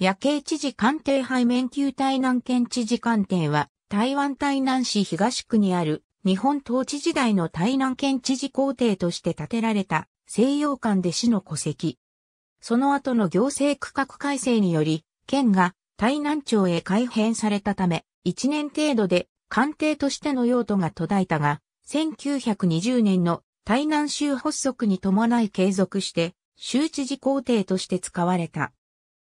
夜景知事官邸背面級台南県知事官邸は、台湾台南市東区にある、日本統治時代の台南県知事公邸として建てられた、西洋館で市の戸籍。その後の行政区画改正により、県が台南町へ改編されたため、1年程度で官邸としての用途が途絶えたが、1920年の台南州発足に伴い継続して、州知事公邸として使われた。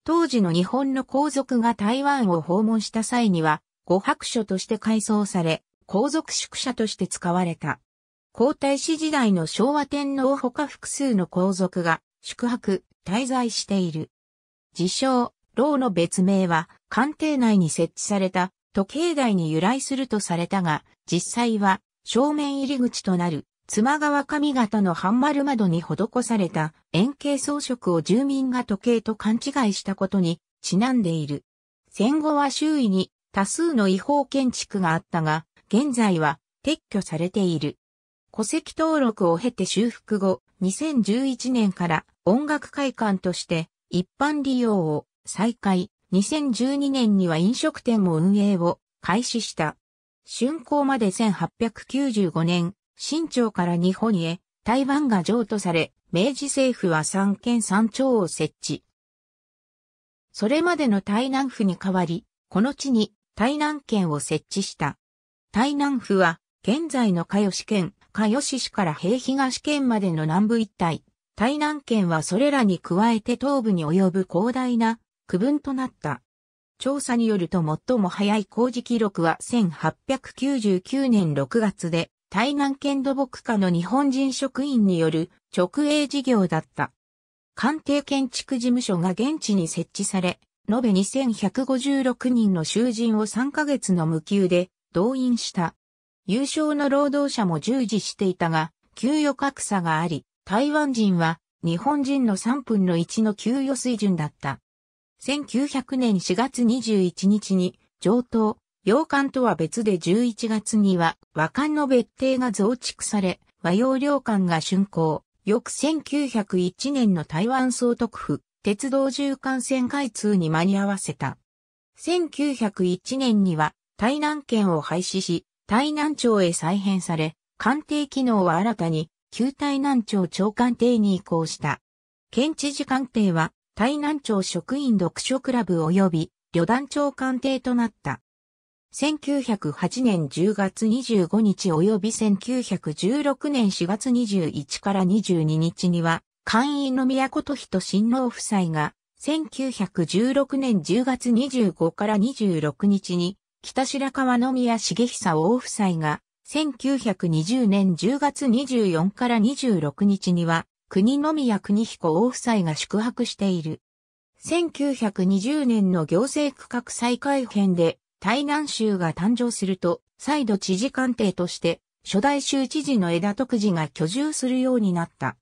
当時の日本の皇族が台湾を訪問した際には、五白書として改装され、皇族宿舎として使われた。皇太子時代の昭和天皇ほか複数の皇族が宿泊、滞在している。自称、牢の別名は、官邸内に設置された時計台に由来するとされたが、実際は正面入り口となる妻川上方の半丸窓に施された円形装飾を住民が時計と勘違いしたことにちなんでいる。戦後は周囲に多数の違法建築があったが、現在は撤去されている。戸籍登録を経て修復後、2011年から音楽会館として一般利用を再開、2012年には飲食店も運営を開始した。竣工まで1895年、清朝から日本へ台湾が譲渡され、明治政府は三県三町を設置。それまでの台南府に代わり、この地に台南県を設置した。台南府は、現在の加吉県、加吉市から平東県までの南部一帯。台南県はそれらに加えて東部に及ぶ広大な区分となった。調査によると最も早い工事記録は1899年6月で、台南県土木課の日本人職員による直営事業だった。官邸建築事務所が現地に設置され、延べ2156人の囚人を3ヶ月の無給で動員した。優勝の労働者も従事していたが、給与格差があり、台湾人は日本人の3分の1の給与水準だった。1900年4月21日に上等洋館とは別で11月には和館の別邸が増築され、和洋両館が竣工。翌1901年の台湾総督府、鉄道縦貫線開通に間に合わせた。1901年には台南県を廃止し、台南町へ再編され、官邸機能は新たに旧台南町長官邸に移行した。県知事官邸は台南町職員読書クラブ及び旅団長官邸となった。1908年10月25日及び1916年4月21から22日には、官員の宮都人親王夫妻が、1916年10月25から26日に、北白川の宮重久王夫妻が、1920年10月24から26日には、国の宮国彦王夫妻が宿泊している。1920年の行政区画再改編で、台南州が誕生すると、再度知事官邸として、初代州知事の枝徳寺が居住するようになった。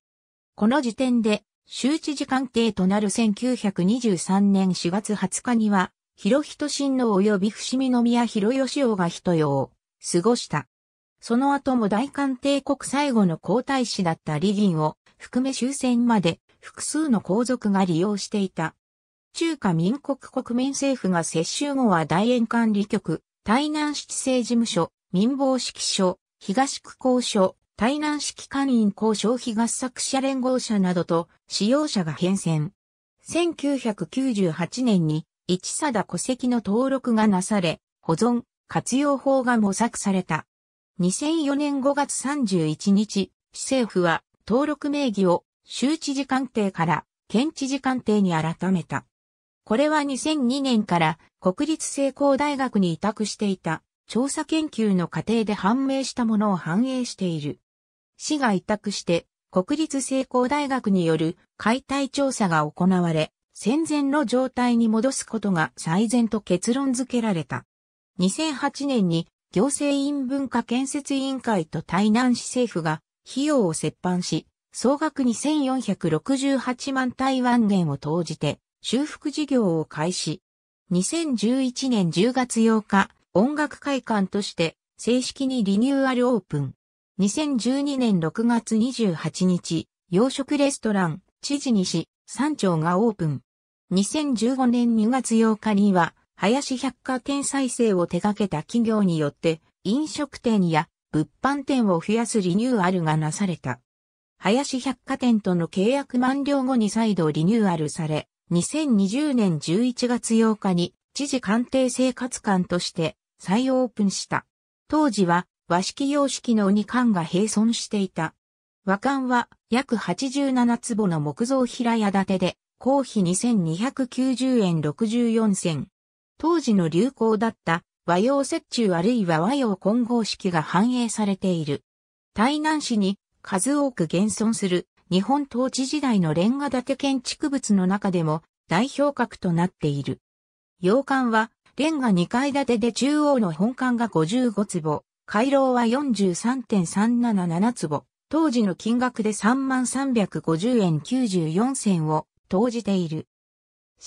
この時点で、州知事官邸となる1923年4月20日には、広人親王及び伏見宮広義王が人用を過ごした。その後も大韓帝国最後の皇太子だった李銀を含め終戦まで複数の皇族が利用していた。中華民国国民政府が接収後は大円管理局、台南市規制事務所、民防指揮所、東区公所、台南市機関員交渉東作者連合社などと使用者が変遷。1998年に市定戸籍の登録がなされ、保存、活用法が模索された。2004年5月31日、市政府は登録名義を州知事官邸から県知事官邸に改めた。これは2002年から国立成功大学に委託していた調査研究の過程で判明したものを反映している。市が委託して国立成功大学による解体調査が行われ、戦前の状態に戻すことが最善と結論付けられた。2008年に行政院文化建設委員会と台南市政府が費用を折半し、総額2468万台湾元を投じて修復事業を開始。2011年10月8日、音楽会館として正式にリニューアルオープン。2012年6月28日、洋食レストラン、知事西、三丁がオープン。2015年2月8日には、林百貨店再生を手掛けた企業によって、飲食店や物販店を増やすリニューアルがなされた。林百貨店との契約満了後に再度リニューアルされ、2020年11月8日に知事官邸生活館として再オープンした。当時は和式様式の2館が併存していた。和館は約87坪の木造平屋建てで、公費2290円64銭。当時の流行だった和洋折衷あるいは和洋混合式が反映されている。台南市に数多く現存する日本統治時代のレンガ建て建築物の中でも代表格となっている。洋館はレンガ2階建てで中央の本館が55坪、回廊は43.377坪、当時の金額で3350円94銭を投じている。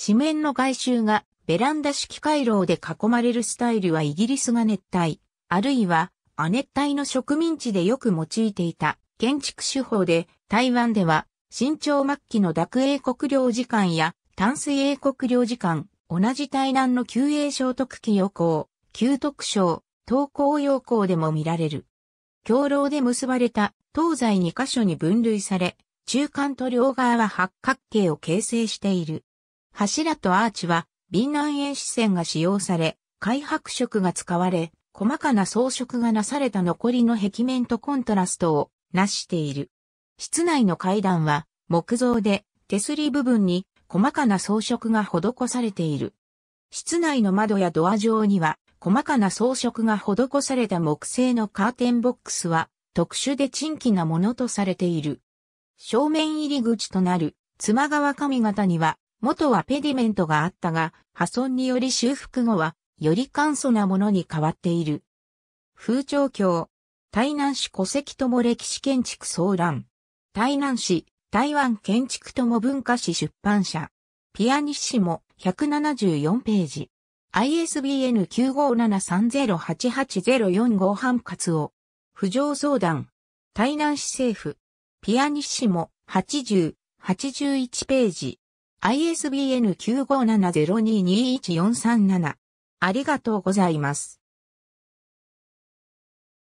紙面の外周がベランダ式回廊で囲まれるスタイルはイギリスが熱帯、あるいは亜熱帯の植民地でよく用いていた建築手法で台湾では、清朝末期の濁英国領事館や淡水英国領事館、同じ台南の旧英聖徳記予行、旧徳省、東高要行でも見られる。共老で結ばれた東西2カ所に分類され、中間と両側は八角形を形成している。柱とアーチは、瓶南円視線が使用され、開白色が使われ、細かな装飾がなされた残りの壁面とコントラストをなしている。室内の階段は木造で手すり部分に細かな装飾が施されている。室内の窓やドア上には細かな装飾が施された木製のカーテンボックスは特殊で珍奇なものとされている。正面入り口となる妻川上方には元はペディメントがあったが破損により修復後はより簡素なものに変わっている。風潮橋、台南市戸籍とも歴史建築騒乱。台南市、台湾建築友文化史出版社。ピアニッシモ、174ページ。ISBN 957308804反活を。浮上相談。台南市政府。ピアニッシモ、80、81ページ。ISBN 9 5 7 0 2 2 1 4 3 7ありがとうございます。